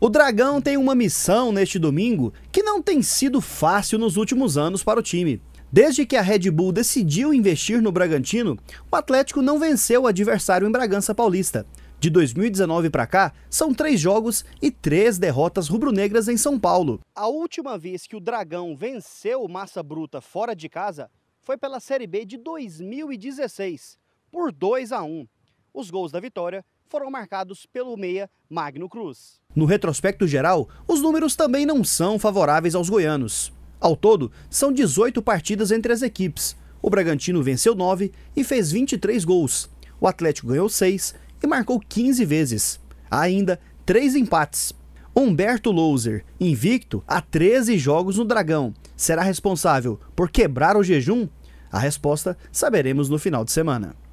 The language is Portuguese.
O Dragão tem uma missão neste domingo que não tem sido fácil nos últimos anos para o time. Desde que a Red Bull decidiu investir no Bragantino, o Atlético não venceu o adversário em Bragança Paulista. De 2019 para cá, são três jogos e três derrotas rubro-negras em São Paulo. A última vez que o Dragão venceu Massa Bruta fora de casa foi pela Série B de 2016, por 2 a 1. Os gols da vitória foram marcados pelo meia Magno Cruz. No retrospecto geral, os números também não são favoráveis aos goianos. Ao todo, são 18 partidas entre as equipes. O Bragantino venceu 9 e fez 23 gols. O Atlético ganhou 6 e marcou 15 vezes. Há ainda três empates. Humberto Louser, invicto a 13 jogos no Dragão, será responsável por quebrar o jejum? A resposta saberemos no final de semana.